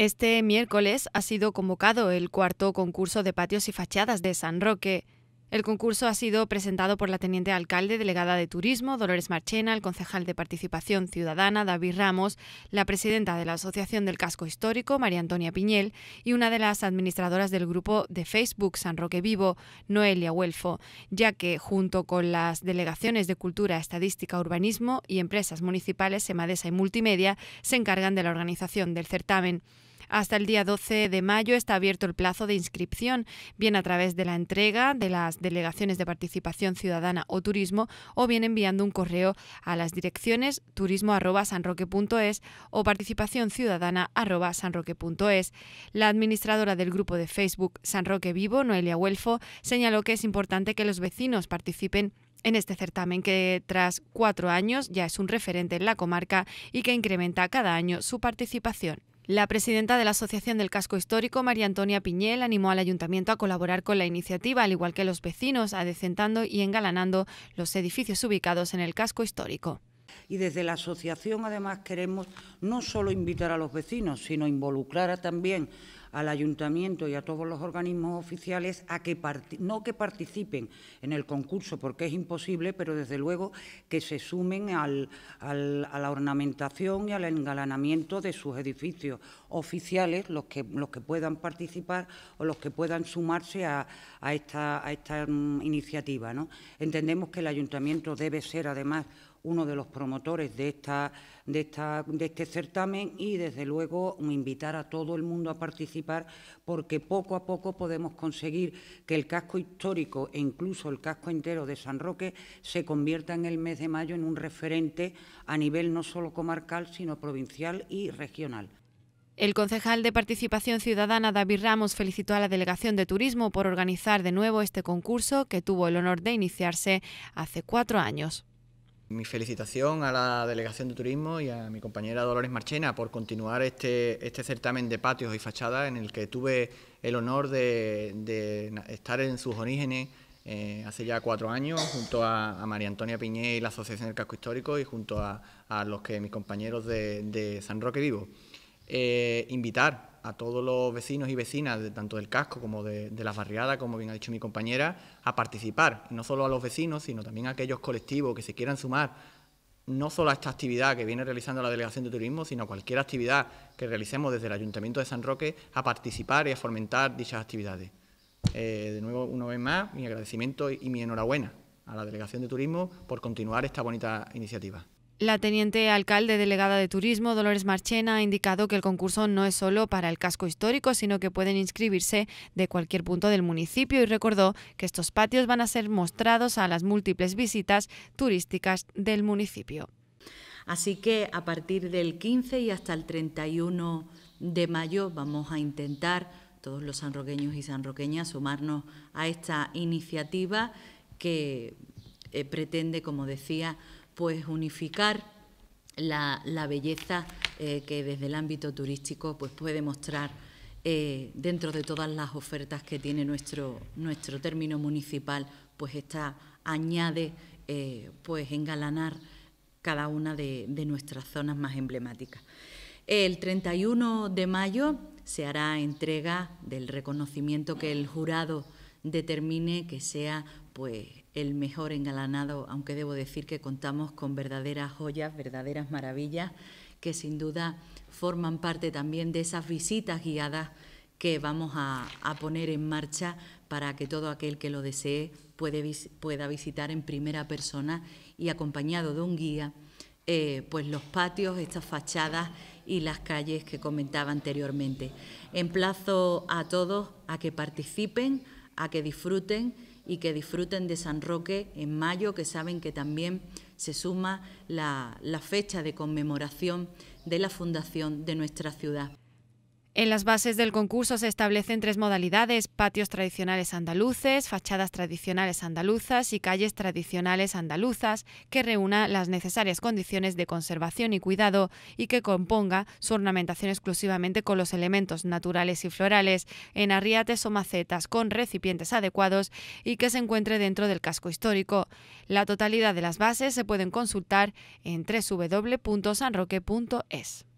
Este miércoles ha sido convocado el cuarto concurso de patios y fachadas de San Roque. El concurso ha sido presentado por la teniente alcalde delegada de Turismo, Dolores Marchena, el concejal de Participación Ciudadana, David Ramos, la presidenta de la Asociación del Casco Histórico, María Antonia Piñel, y una de las administradoras del grupo de Facebook San Roque Vivo, Noelia Huelfo, ya que, junto con las delegaciones de Cultura, Estadística, Urbanismo y empresas municipales, Semadesa y Multimedia, se encargan de la organización del certamen. Hasta el día 12 de mayo está abierto el plazo de inscripción, bien a través de la entrega de las delegaciones de participación ciudadana o turismo, o bien enviando un correo a las direcciones turismo.sanroque.es o participación ciudadana La administradora del grupo de Facebook San Roque Vivo, Noelia Huelfo, señaló que es importante que los vecinos participen en este certamen que tras cuatro años ya es un referente en la comarca y que incrementa cada año su participación. La presidenta de la Asociación del Casco Histórico, María Antonia Piñel, animó al ayuntamiento a colaborar con la iniciativa, al igual que los vecinos, adecentando y engalanando los edificios ubicados en el casco histórico. Y desde la asociación además queremos no solo invitar a los vecinos, sino involucrar a, también al ayuntamiento y a todos los organismos oficiales a que no que participen en el concurso, porque es imposible, pero desde luego que se sumen a la ornamentación y al engalanamiento de sus edificios oficiales, los que, los que puedan participar o los que puedan sumarse a, esta, mm, iniciativa. ¿no? Entendemos que el ayuntamiento debe ser, además, uno de los promotores de esta de, este certamen y, desde luego, invitar a todo el mundo a participar porque poco a poco podemos conseguir que el casco histórico e incluso el casco entero de San Roque se convierta en el mes de mayo en un referente a nivel no solo comarcal, sino provincial y regional. El concejal de Participación Ciudadana David Ramos felicitó a la Delegación de Turismo por organizar de nuevo este concurso que tuvo el honor de iniciarse hace cuatro años. Mi felicitación a la Delegación de Turismo y a mi compañera Dolores Marchena por continuar este, este certamen de patios y fachadas en el que tuve el honor de, estar en sus orígenes eh, hace ya cuatro años junto a, María Antonia Piñé y la Asociación del Casco Histórico y junto a, los que mis compañeros de, San Roque Vivo. Eh, invitar a todos los vecinos y vecinas, tanto del casco como de, las barriadas, como bien ha dicho mi compañera, a participar, no solo a los vecinos, sino también a aquellos colectivos que se quieran sumar, no solo a esta actividad que viene realizando la Delegación de Turismo, sino a cualquier actividad que realicemos desde el Ayuntamiento de San Roque, a participar y a fomentar dichas actividades. Eh, de nuevo, una vez más, mi agradecimiento y mi enhorabuena a la Delegación de Turismo por continuar esta bonita iniciativa. La teniente alcalde delegada de Turismo, Dolores Marchena, ha indicado que el concurso no es solo para el casco histórico, sino que pueden inscribirse de cualquier punto del municipio y recordó que estos patios van a ser mostrados a las múltiples visitas turísticas del municipio. Así que a partir del 15 y hasta el 31 de mayo vamos a intentar, todos los sanroqueños y sanroqueñas, sumarnos a esta iniciativa que eh, pretende, como decía, pues unificar la, belleza eh, que desde el ámbito turístico pues puede mostrar eh, dentro de todas las ofertas que tiene nuestro, nuestro término municipal, pues esta añade eh, pues engalanar cada una de, de nuestras zonas más emblemáticas. El 31 de mayo se hará entrega del reconocimiento que el jurado determine que sea pues el mejor engalanado, aunque debo decir que contamos con verdaderas joyas, verdaderas maravillas, que sin duda forman parte también de esas visitas guiadas que vamos a, poner en marcha para que todo aquel que lo desee pueda visitar en primera persona y acompañado de un guía, eh, pues los patios, estas fachadas y las calles que comentaba anteriormente. Emplazo a todos a que participen, a que disfruten y que disfruten de San Roque en mayo, que saben que también se suma la, fecha de conmemoración de la fundación de nuestra ciudad. En las bases del concurso se establecen tres modalidades, patios tradicionales andaluces, fachadas tradicionales andaluzas y calles tradicionales andaluzas, que reúna las necesarias condiciones de conservación y cuidado y que componga su ornamentación exclusivamente con los elementos naturales y florales, en arriates o macetas con recipientes adecuados y que se encuentre dentro del casco histórico. La totalidad de las bases se pueden consultar en www.sanroque.es.